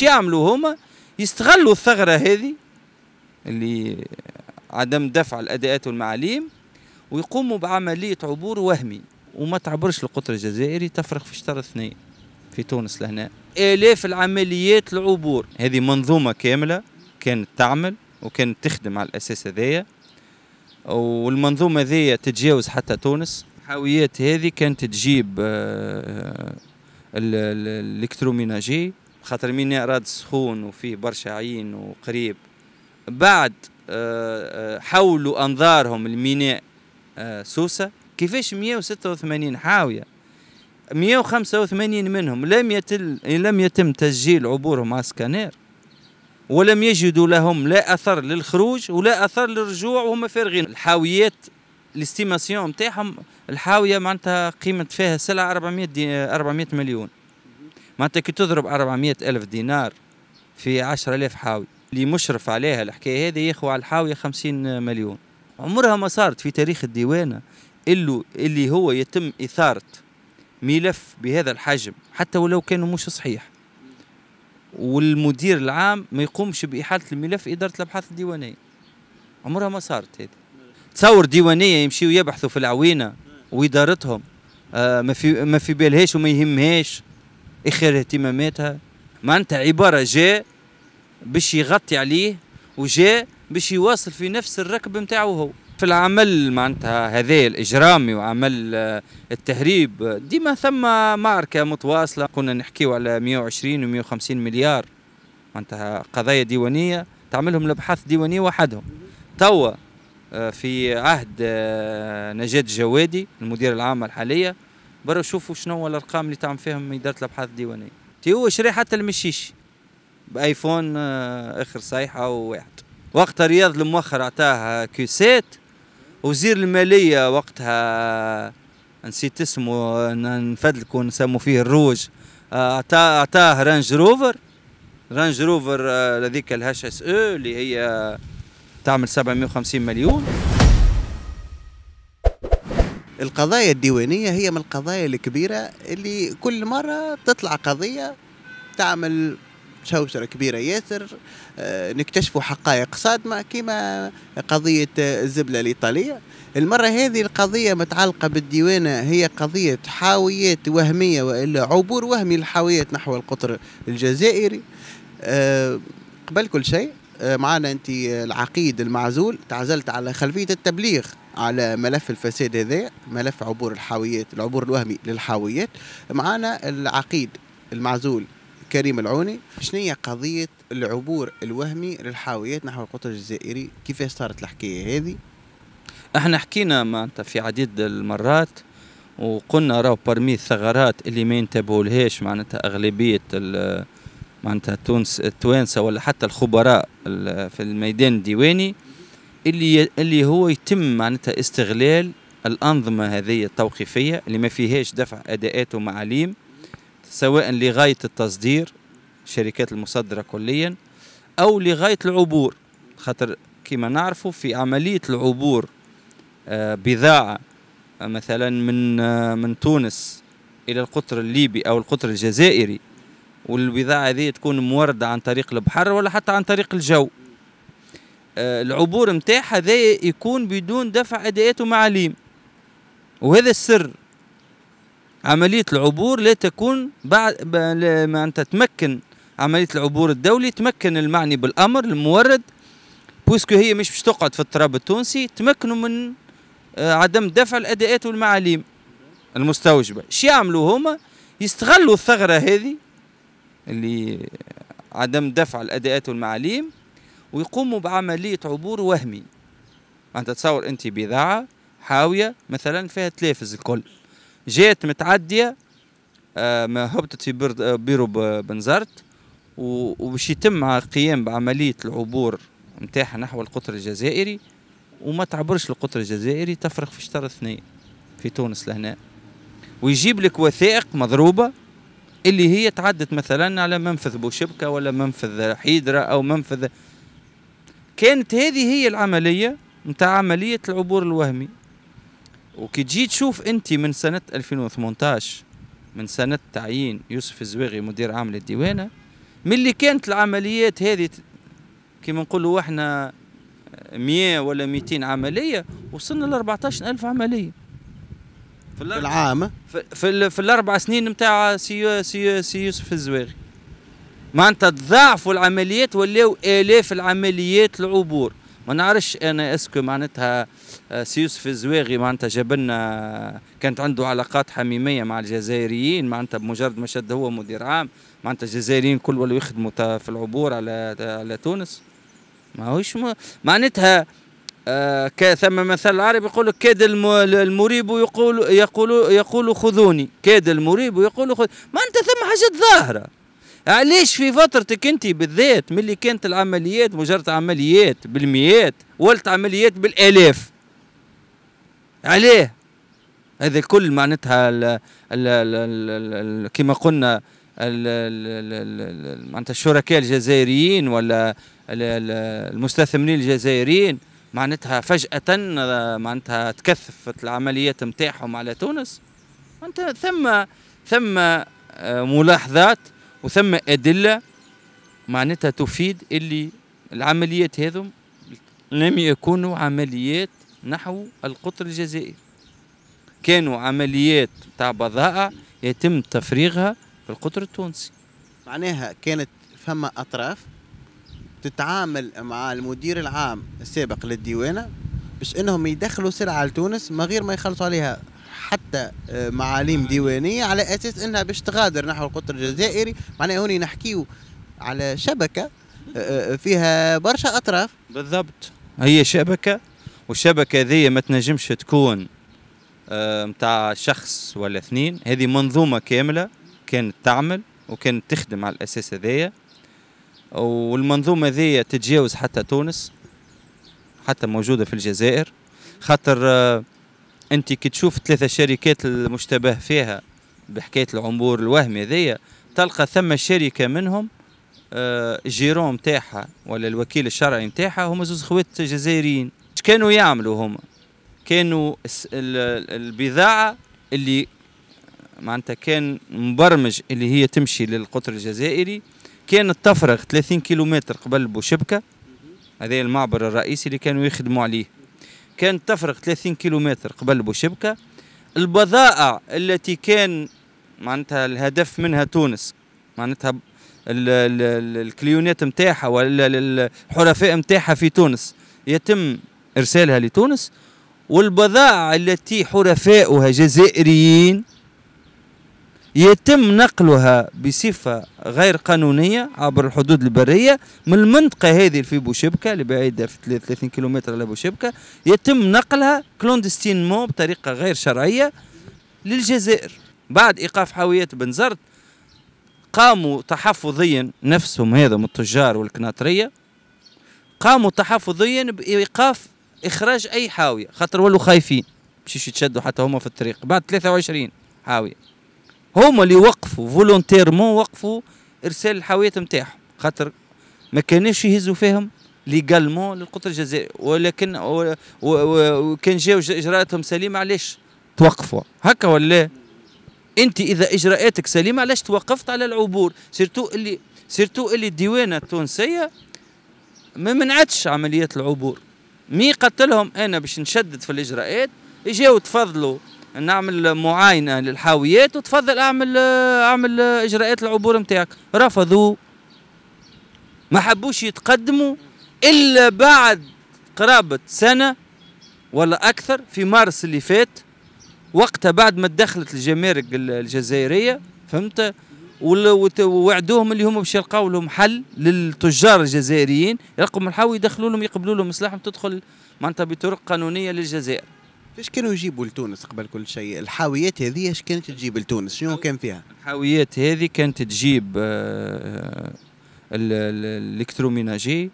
اش يعملوا هما يستغلوا الثغره هذه اللي عدم دفع الاداءات والمعاليم ويقوموا بعمليه عبور وهمي وما تعبرش القطر الجزائري تفرق في شطر اثنين في تونس لهنا الاف العمليات العبور هذه منظومه كامله كانت تعمل وكانت تخدم على الاساس هذايا والمنظومه ذي تتجاوز حتى تونس الحاويات هذه كانت تجيب آه، الالكتروميناجي خاطر مين راد سخون وفيه برشا عين وقريب بعد آه، آه، حولوا انظارهم لميناء آه، سوسه كيفاش 186 حاويه 185 منهم لم يتل لم يتم تسجيل عبورهم على سكانير ولم يجدوا لهم لا اثر للخروج ولا اثر للرجوع وهم فارغين الحاويات الاستيماسيون نتاعهم الحاويه معناتها قيمه فيها سلعه 400 400 مليون معناتها كي تضرب 400 ألف دينار في 10000 حاوي اللي مشرف عليها الحكاية هذه ياخذ على الحاوية 50 مليون عمرها ما صارت في تاريخ الديوانة اللي, اللي هو يتم إثارة ملف بهذا الحجم حتى ولو كانوا مش صحيح والمدير العام ما يقومش بإحالة الملف إدارة الأبحاث الديوانية عمرها ما صارت هذه تصور ديوانية يمشيوا يبحثوا في العوينة وإدارتهم آه ما في ما في بالهاش وما يهمهاش اخر اهتماماتها معناتها عباره جاء باش يغطي عليه وجاء باش يواصل في نفس الركب نتاعو هو في العمل معناتها هذا الاجرامي وعمل آه، التهريب ديما ثم معركه متواصله كنا نحكيو على 120 و 150 مليار معناتها قضايا ديوانيه تعملهم الابحاث ديوانيه وحدهم توا آه، في عهد آه، نجاة الجوادي المدير العام الحاليه برا شوفوا شنو هو الارقام اللي تعمل فيهم اداره الابحاث الديوانيه تي هو شري حتى المشيش بايفون آه، اخر صيحه وواحد وقتها رياض الموخر عطاه كيسات وزير الماليه وقتها آه، نسيت اسمه نفدلك ونسمو فيه الروج آه، اعطاه اعطاه رانج روفر رانج روفر هذيك الهاش اس او e اللي هي تعمل 750 مليون القضايا الديوانيه هي من القضايا الكبيره اللي كل مره تطلع قضيه تعمل شوشره كبيره ياسر آه، نكتشفوا حقائق صادمه كما قضيه آه، الزبله الايطاليه المره هذه القضيه متعلقه بالديوانه هي قضيه حاويات وهميه والا عبور وهمي للحاويات نحو القطر الجزائري آه، قبل كل شيء معنا انت العقيد المعزول تعزلت على خلفيه التبليغ على ملف الفساد هذا ملف عبور الحاويات العبور الوهمي للحاويات معنا العقيد المعزول كريم العوني شنو هي قضية العبور الوهمي للحاويات نحو القطر الجزائري كيفاش صارت الحكاية هذه احنا حكينا معناتها في عديد المرات وقلنا راهو برمي الثغرات اللي ما ينتبهولهاش معناتها اغلبيه معناتها تونس التوانسه ولا حتى الخبراء في الميدان الديواني اللي اللي هو يتم معناتها استغلال الانظمه هذه التوقيفيه اللي ما فيهاش دفع اداءات ومعاليم سواء لغايه التصدير الشركات المصدره كليا او لغايه العبور خاطر كما نعرفوا في عمليه العبور آه، بضاعه آه، مثلا من آه، من تونس الى القطر الليبي او القطر الجزائري والبضاعه هذه تكون مورده عن طريق البحر ولا حتى عن طريق الجو آه، العبور نتاعها ذي يكون بدون دفع اداءات ومعاليم وهذا السر عملية العبور لا تكون بعد ما أنت تمكن عملية العبور الدولي تمكن المعني بالأمر المورد بوسكو هي مش باش تقعد في التراب التونسي تمكنوا من آه، عدم دفع الأداءات والمعاليم المستوجبة شو يعملوا هما يستغلوا الثغرة هذه اللي عدم دفع الأداءات والمعاليم ويقوموا بعملية عبور وهمي أنت تصور أنت بذاعة حاوية مثلا فيها تلافز الكل جات متعدية آه، ما هبطت في آه، بيرو بنزرت وباش يتم قيام بعملية العبور نتاعها نحو القطر الجزائري وما تعبرش القطر الجزائري تفرق في شطر اثنين في تونس لهنا ويجيب لك وثائق مضروبه اللي هي تعدت مثلا على منفذ بوشبكه ولا منفذ حيدره او منفذ كانت هذه هي العملية نتاع عملية العبور الوهمي وكي تجي تشوف أنت من سنة 2018 من سنة تعيين يوسف الزواغي مدير عام للديوانة من اللي كانت العمليات هذه كما نقولوا احنا 100 آه، ولا 200 عملية وصلنا ل 14000 عملية في العام في, في, في الأربع سنين نتاع سي, سي, سي يوسف الزواغي معناتها تضاعفوا العمليات ولاو الاف العمليات العبور ما نعرفش انا اسكو معناتها آه، سيوس في الزواغي معناتها جاب لنا كانت عنده علاقات حميميه مع الجزائريين معناتها بمجرد ما شد هو مدير عام معناتها الجزائريين كل ولاو يخدموا في العبور على على تونس ماهوش معناتها آه، ثم مثل العربي يقول لك كاد المريب يقول يقول يقول خذوني كاد المريب يقول خذ ما انت ثم حاجات ظاهره علاش في فترتك انت بالذات ملي كانت العمليات مجرد عمليات بالمئات ولت عمليات بالالاف عليه هذا كل معناتها كما قلنا معناتها الشركاء الجزائريين ولا المستثمرين الجزائريين معناتها فجأة معناتها تكثفت العمليات نتاعهم على تونس معناتها ثم ثم آه، ملاحظات وثم أدلة معناتها تفيد اللي العمليات هذم لم يكونوا عمليات نحو القطر الجزائري كانوا عمليات تاع بضائع يتم تفريغها في القطر التونسي معناها كانت فما أطراف تتعامل مع المدير العام السابق للديوانة باش انهم يدخلوا سلعة لتونس من غير ما يخلطوا عليها حتى آه، معاليم ديوانيه على اساس انها باش تغادر نحو القطر الجزائري معناها هوني نحكيو على شبكه آه، آه، فيها برشا اطراف بالضبط هي شبكه والشبكه هذه ما تنجمش تكون متاع شخص ولا اثنين هذه منظومه كامله كانت تعمل وكانت تخدم على الاساس هذايا والمنظومه هذه تتجاوز حتى تونس حتى موجوده في الجزائر خاطر انت كي تشوف ثلاثه شركات المشتبه فيها بحكايه العمور الوهمي ذي تلقى ثم شركه منهم آه، جيرون تاعها ولا الوكيل الشرعي نتاعها هما زوز خوات جزائريين اش كانوا يعملوا هما كانوا البضاعه اللي معناتها كان مبرمج اللي هي تمشي للقطر الجزائري كانت تفرغ 30 كيلومتر قبل بوشبكه هذا المعبر الرئيسي اللي كانوا يخدموا عليه كانت تفرق 30 كيلومتر قبل بوشبكة البضائع التي كان معناتها الهدف منها تونس معناتها الكليونات نتاعها ولا الحرفاء نتاعها في تونس يتم ارسالها لتونس والبضائع التي حرفاؤها جزائريين يتم نقلها بصفة غير قانونية عبر الحدود البرية من المنطقة هذه في بوشبكة اللي بعيدة في 30 كيلومتر على بوشبكة يتم نقلها مو بطريقة غير شرعية للجزائر بعد إيقاف حاوية بن قاموا تحفظيا نفسهم هذا من التجار والكناطرية قاموا تحفظيا بإيقاف إخراج أي حاوية خاطر ولو خايفين مشيش يتشدوا حتى هما في الطريق بعد 23 حاوية هما اللي وقفوا فولونتيرمون وقفوا ارسال الحاويات نتاعهم خاطر ما كانوش يهزوا فيهم ليغالمون للقطر الجزائري ولكن وكان جاو اجراءاتهم سليمه علاش توقفوا هكا ولا انت اذا اجراءاتك سليمه علاش توقفت على العبور سيرتو اللي سيرتو اللي الديوانه التونسيه ما منعتش عمليات العبور مي قتلهم انا باش نشدد في الاجراءات اجاو تفضلوا نعمل معاينه للحاويات وتفضل اعمل اعمل اجراءات العبور نتاعك رفضوا ما حبوش يتقدموا الا بعد قرابه سنه ولا اكثر في مارس اللي فات وقتها بعد ما تدخلت الجمارك الجزائريه فهمت ووعدوهم اللي هم باش يلقاو لهم حل للتجار الجزائريين يلقوا الحاوي يدخلوا لهم يقبلوا لهم سلاحهم تدخل معناتها بطرق قانونيه للجزائر فاش كانوا يجيبوا لتونس قبل كل شيء الحاويات هذه اش كانت تجيب لتونس شنو كان فيها الحاويات هذه كانت تجيب آه، آه، الالكتروميناجي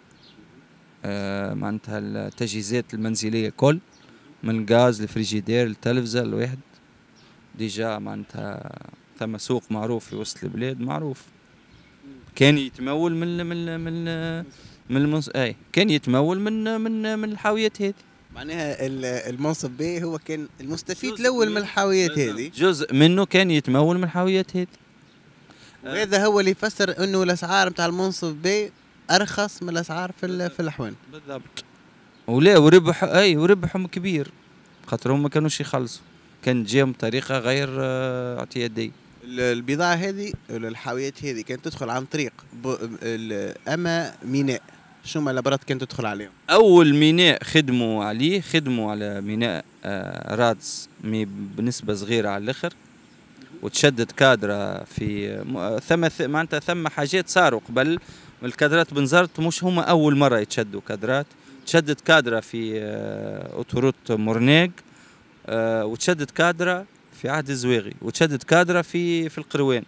آه، معناتها التجهيزات المنزليه كل من غاز الفريجيدير التلفزه الواحد ديجا معناتها ثم سوق معروف في وسط البلاد معروف كان يتمول من من من من المنص... اي كان يتمول من من من الحاويات هذه معناها المنصب بي هو كان المستفيد الاول من الحاويات هذه جزء منه كان يتمول من الحاويات هذه آه. وهذا هو اللي يفسر انه الاسعار نتاع المنصب بي ارخص من الاسعار في في الاحوان بالضبط ولا وربح اي وربحهم كبير خاطر هما ما كانوش يخلصوا كان جاهم بطريقه غير آه، اعتياديه البضاعه هذه الحاويات هذه كانت تدخل عن طريق اما ميناء شو ما لبرات كانت تدخل عليهم اول ميناء خدموا عليه خدموا على ميناء آه، رادس مي بنسبه صغيره على الاخر وتشدد كادرة في ثم معناتها ثم حاجات صاروا قبل الكادرات بنزرت مش هما أول مرة يتشدوا كادرات تشدد كادرة في آه، أوتوروت مورنيغ آه، وتشدد كادرة في عهد الزواغي وتشدد كادرة في في القروان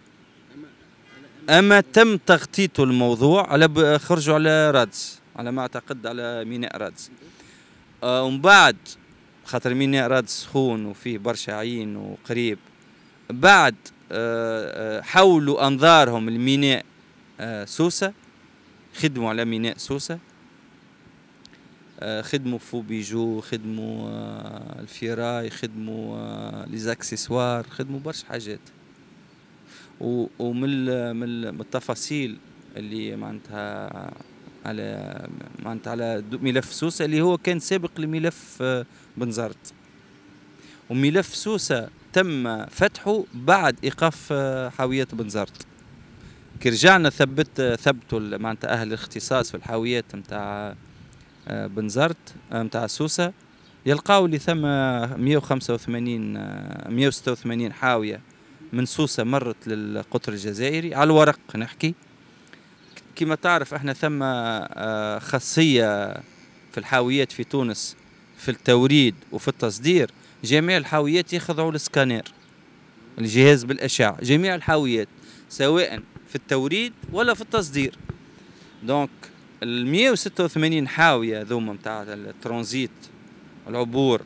اما تم تغطيته الموضوع على خرجوا على رادس على ما اعتقد على ميناء رادس آه ومن بعد خاطر ميناء رادس خون وفيه برشا عين وقريب بعد آه, آه، حولوا انظارهم لميناء آه سوسه خدموا على ميناء سوسه آه، خدموا فو بيجو خدموا آه، الفيراي خدموا ليزاكسيسوار خدموا برشا حاجات ومن من التفاصيل اللي معناتها على معناتها على ملف سوسه اللي هو كان سابق لملف آه، بنزرت وملف سوسه تم فتحه بعد ايقاف آه، حاويات بنزرت كي رجعنا ثبت آه، ثبتوا معناتها اهل الاختصاص في الحاويات نتاع بنزرت نتاع سوسه يلقاو اللي ثم 185 186 حاويه من سوسة مرت للقطر الجزائري على الورق نحكي كما تعرف احنا ثم آه، خاصية في الحاويات في تونس في التوريد وفي التصدير جميع الحاويات يخضعوا للسكانير الجهاز بالأشعة جميع الحاويات سواء في التوريد ولا في التصدير دونك ال 186 حاوية ذوما نتاع الترانزيت العبور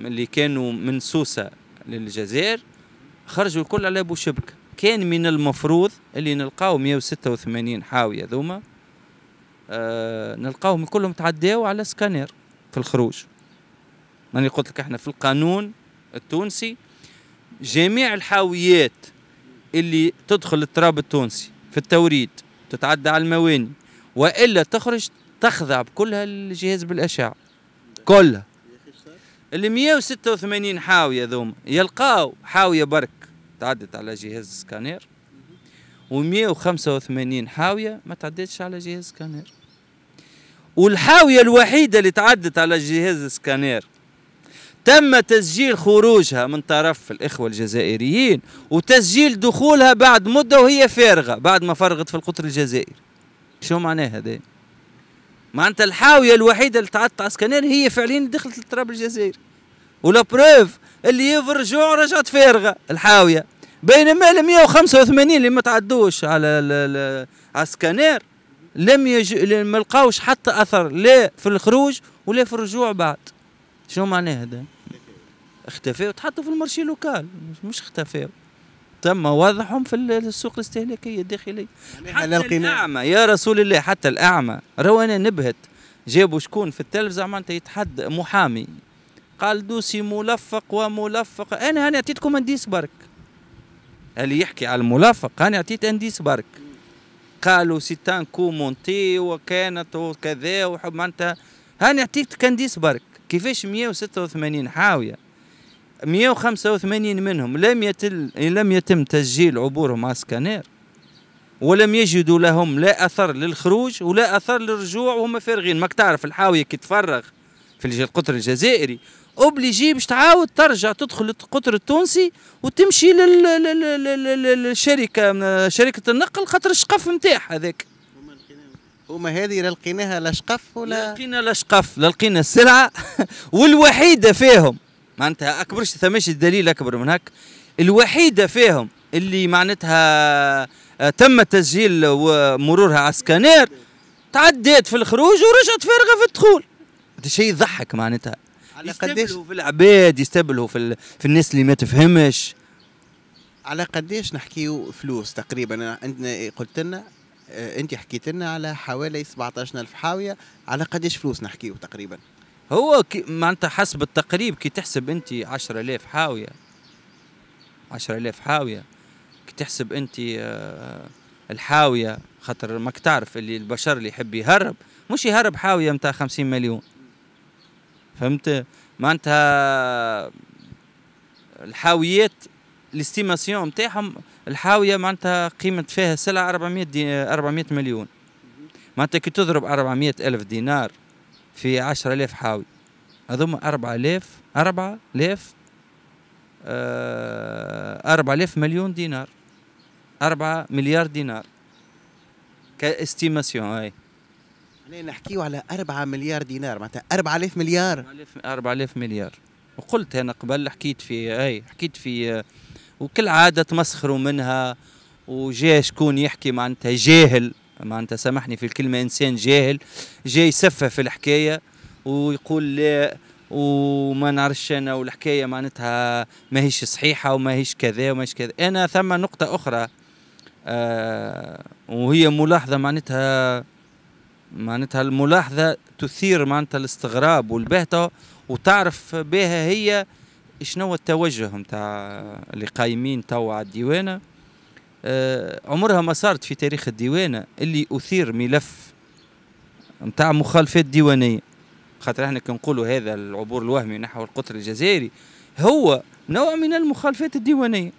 اللي كانوا من سوسة للجزائر خرجوا الكل على ابو شبك كان من المفروض اللي نلقاو 186 حاويه ذوما آه نلقاهم كلهم تعداو على سكانير في الخروج ماني قلت لك احنا في القانون التونسي جميع الحاويات اللي تدخل التراب التونسي في التوريد تتعدى على المواني والا تخرج تخضع بكلها الجهاز بالاشعه كلها ال 186 حاويه ذوما يلقاو حاويه برك تعدت على جهاز سكانير و 185 حاويه ما تعدتش على جهاز سكانير والحاويه الوحيده اللي تعدت على جهاز سكانير تم تسجيل خروجها من طرف الاخوه الجزائريين وتسجيل دخولها بعد مده وهي فارغه بعد ما فرغت في القطر الجزائري شو معناه هذا معناتها الحاويه الوحيده اللي تعدت على سكانير هي فعليا دخلت للتراب الجزائري ولا بروف اللي يفرجوا رجعت فارغه الحاويه بينما ال 185 اللي ما تعدوش على على السكانير لم يج... ما لقاوش حتى اثر لا في الخروج ولا في الرجوع بعد شنو معناه هذا؟ اختفوا تحطوا في المارشي لوكال مش اختفوا تم وضعهم في السوق الاستهلاكيه الداخليه يعني حتى الاعمى يا رسول الله حتى الاعمى روانا نبهت جابوا شكون في التلفزه معناتها يتحدى محامي قال دوسي ملفق وملفق انا هاني عطيتكم انديس برك اللي يحكي على الملفق انا عطيت انديس برك قالوا سيتان مونتي وكانت وكذا وحب معناتها هاني عطيت انديس برك كيفاش 186 حاويه 185 منهم لم يتل لم يتم تسجيل عبورهم على سكانير ولم يجدوا لهم لا اثر للخروج ولا اثر للرجوع وهم فارغين ماك تعرف الحاويه كي تفرغ في القطر الجزائري اوبليجي باش تعاود ترجع تدخل القطر التونسي وتمشي للشركه شركه النقل خاطر الشقف نتاعها هذاك هما هذه لا لقيناها لا شقف ولا لقينا لا شقف لا لقينا السلعه والوحيده فيهم معناتها اكبرش ثماش دليل اكبر من هك الوحيده فيهم اللي معناتها آه، تم تسجيل مرورها على السكانير تعديت في الخروج ورجعت فارغه في الدخول شيء يضحك معناتها على قديش في العباد يستبلوا في, ال... في الناس اللي ما تفهمش على قديش نحكيو فلوس تقريبا انت قلت لنا آه، انت حكيت لنا على حوالي 17000 حاويه على قديش فلوس نحكيو تقريبا هو كي... معناتها حسب التقريب كي تحسب انت 10000 حاويه 10000 حاويه كي تحسب انت آه، الحاويه خاطر ماك تعرف اللي البشر اللي يحب يهرب مش يهرب حاويه نتاع 50 مليون فهمت معناتها الحاويات الاستيماسيون نتاعهم الحاويه معناتها قيمه فيها سلعه 400 دي 400 مليون معناتها كي تضرب 400 الف دينار في 10000 حاوي هذوما 4000 4000 4000 مليون دينار 4 مليار دينار كاستيماسيون هاي يعني نحكيو على 4 مليار دينار معناتها 4000 مليار 4000 مليار وقلت انا قبل حكيت في اي حكيت في وكل عاده تمسخروا منها وجا شكون يحكي معناتها جاهل معناتها سامحني في الكلمه انسان جاهل جاي يسفه في الحكايه ويقول لا وما نعرفش انا والحكايه معناتها ماهيش صحيحه وماهيش كذا وماهيش كذا انا ثم نقطه اخرى آه وهي ملاحظه معناتها معناتها الملاحظه تثير معناتها الاستغراب والبهته وتعرف بها هي شنو التوجه نتاع اللي قايمين توا على الديوانه أه عمرها ما صارت في تاريخ الديوانه اللي اثير ملف نتاع مخالفات ديوانيه خاطر احنا كنقولوا هذا العبور الوهمي نحو القطر الجزائري هو نوع من المخالفات الديوانيه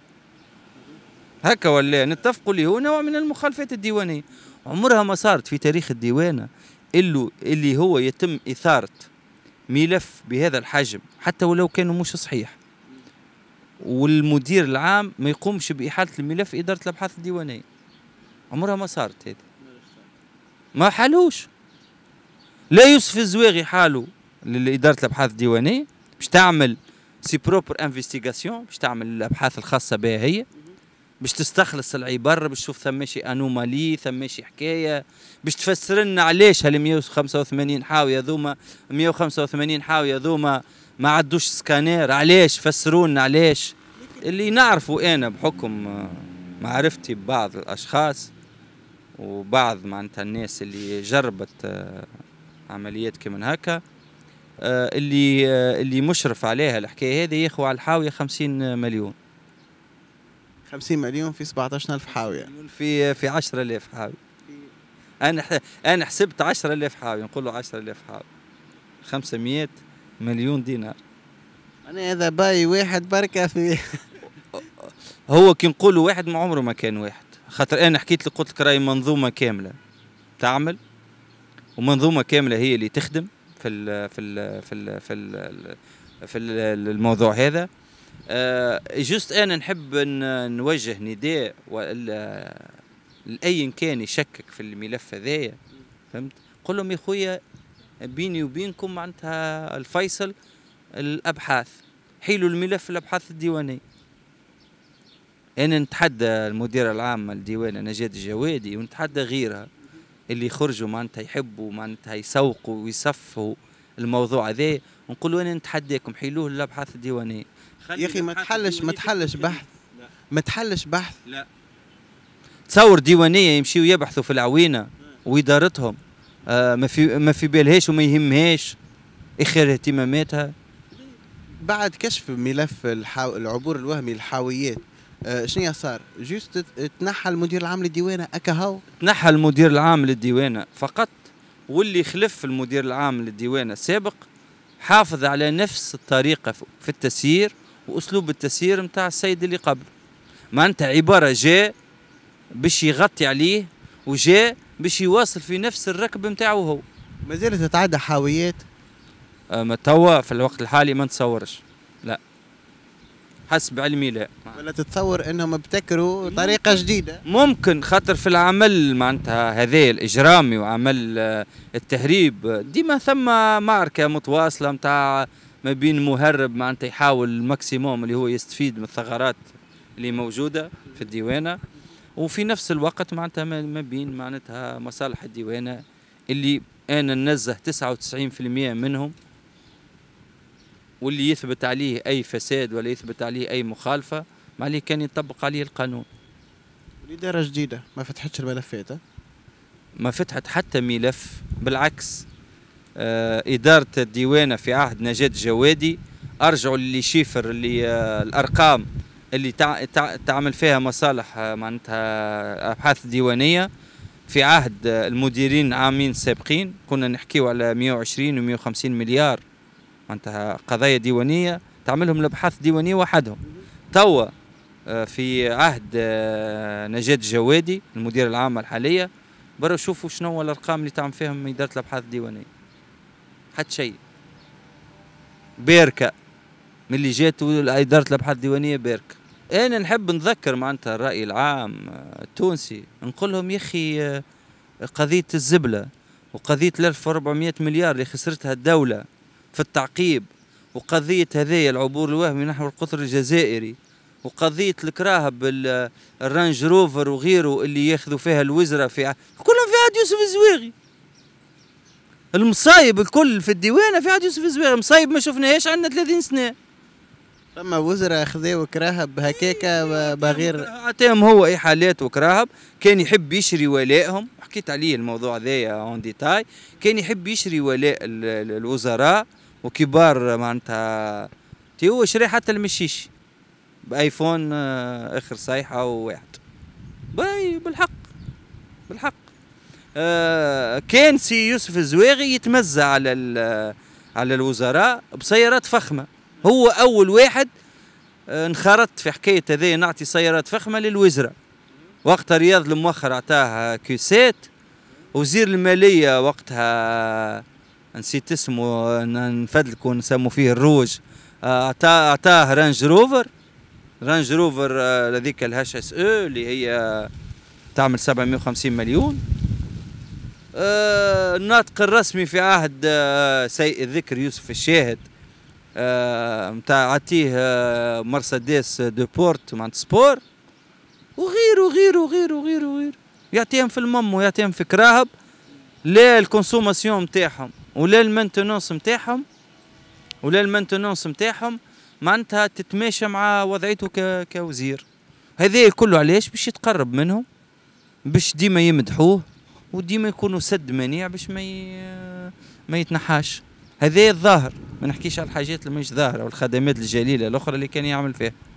هكا ولا نتفقوا اللي هو نوع من المخالفات الديوانيه عمرها ما صارت في تاريخ الديوانه اللي اللي هو يتم اثاره ملف بهذا الحجم حتى ولو كانوا مش صحيح والمدير العام ما يقومش باحاله الملف اداره الابحاث الديوانيه عمرها ما صارت هذه ما حالوش لا يوسف الزواغي حاله لاداره الابحاث الديوانيه باش تعمل سي بروبر انفستيغاسيون باش تعمل الابحاث الخاصه بها هي باش تستخلص العبر باش تشوف ثم شي انومالي ثم شي حكايه باش تفسر لنا علاش هال 185 حاويه ذوما 185 حاويه ذوما ما عدوش سكانير علاش فسروا لنا علاش اللي نعرفه انا بحكم آه، معرفتي ببعض الاشخاص وبعض معناتها الناس اللي جربت آه، عمليات كيما هكا آه، اللي اللي مشرف عليها الحكايه هذه ياخذ على الحاويه 50 مليون 50 مليون في 17000 حاويه في في 10000 حاويه انا انا حسبت 10000 حاويه نقول له 10000 حاويه 500 مليون دينار انا اذا باي واحد بركه في هو كي نقولوا واحد ما عمره ما كان واحد خاطر انا حكيت لك قلت لك راهي منظومه كامله تعمل ومنظومه كامله هي اللي تخدم في الـ في الـ في الـ في, الـ في الموضوع هذا آه، جست انا نحب نوجه نداء والا لاي كان يشكك في الملف هذايا فهمت قول لهم يا خويا بيني وبينكم معناتها الفيصل الابحاث حيلوا الملف الابحاث الديوانيه انا نتحدى المدير العام الديوان نجاة الجوادي ونتحدى غيرها اللي يخرجوا معناتها يحبوا معناتها يسوقوا ويصفوا الموضوع هذا ونقول انا نتحداكم حيلوه للابحاث الديوانيه يا اخي ما تحلش ما تحلش بحث ما تحلش بحث لا تصور ديوانيه يمشيوا يبحثوا في العوينه وادارتهم آه ما في ما في بالهاش وما يهمهاش اخر اهتماماتها بعد كشف ملف الحاو... العبور الوهمي الحاويات آه شنو صار؟ جوست تنحى المدير العام للديوانه اكا هاو تنحى المدير العام للديوانه فقط واللي خلف المدير العام للديوان السابق حافظ على نفس الطريقة في التسيير وأسلوب التسيير متاع السيد اللي قبل أنت عبارة جاء باش يغطي عليه وجاء باش يواصل في نفس الركب نتاعو هو ما زالت تتعدى حاويات أما توا في الوقت الحالي ما نتصورش حسب علمي لا ولا تتصور انهم ابتكروا طريقه جديده ممكن خاطر في العمل معناتها هذا الاجرامي وعمل آه، التهريب ديما ثم معركه متواصله نتاع ما بين مهرب معناتها يحاول الماكسيموم اللي هو يستفيد من الثغرات اللي موجوده في الديوانه وفي نفس الوقت معناتها ما بين معناتها مصالح الديوانه اللي انا ننزه 99% منهم واللي يثبت عليه أي فساد ولا يثبت عليه أي مخالفة ما عليه كان يطبق عليه القانون الإدارة جديدة ما فتحتش الملفات ما فتحت حتى ملف بالعكس آه إدارة الديوانة في عهد نجاة جوادي أرجعوا اللي شيفر اللي آه الأرقام اللي تع... تع... تعمل فيها مصالح آه معناتها أبحاث ديوانية في عهد المديرين عامين سابقين كنا نحكيو على 120 و 150 مليار معناتها قضايا ديوانيه تعملهم الابحاث ديوانيه وحدهم توا آه، في عهد آه، نجاة الجوادي المدير العام الحاليه برا شوفوا شنو الارقام اللي تعمل فيهم اداره الابحاث الديوانيه حتى شيء بيركه من اللي جات اداره الابحاث الديوانيه باركة انا نحب نذكر معناتها الراي العام آه، التونسي نقول لهم يا اخي قضيه الزبله وقضيه 1400 مليار اللي خسرتها الدوله في التعقيب وقضية هذايا العبور الوهمي نحو القطر الجزائري وقضية الكراهب الرانج روفر وغيره اللي ياخذوا فيها الوزراء في كلهم في عهد يوسف الزواغي المصايب الكل في الديوانة في عهد يوسف الزواغي مصايب ما شفناهاش عندنا 30 سنة فما وزراء خذوا كراهب هكاكا إيه، يعني بغير عطاهم هو اي حالات وكراهب كان يحب يشري ولائهم حكيت عليه الموضوع هذايا اون ديتاي كان يحب يشري ولاء الوزراء وكبار معناتها تيو شري حتى المشيش بايفون آه، اخر صيحه وواحد باي بالحق بالحق آه كان سي يوسف الزواغي يتمزع على آه، على الوزراء بسيارات فخمه هو اول واحد آه انخرط في حكايه هذه نعطي سيارات فخمه للوزراء وقت رياض الموخر اعطاها كيسات وزير الماليه وقتها نسيت اسمه نفدلك ونسمو فيه الروج اعطاه آه، رانج روفر رانج روفر هذيك آه، الهاش اس او اللي هي تعمل 750 مليون آه، الناطق الرسمي في عهد سيء الذكر يوسف الشاهد نتاع عطيه مرسيدس دو بورت معنت سبور وغيره وغيره وغيره وغيره وغيره يعطيهم في المم ويعطيهم في كراهب لا الكونسوماسيون نتاعهم ولا المانتونونس نتاعهم ولا المانتونونس نتاعهم معناتها تتماشى مع وضعيته كوزير هذا كله علاش باش يتقرب منهم باش ديما يمدحوه وديما يكونوا سد منيع باش ما ي... ما يتنحاش هذا الظاهر ما نحكيش على الحاجات اللي مش ظاهره والخدمات الجليله الاخرى اللي كان يعمل فيها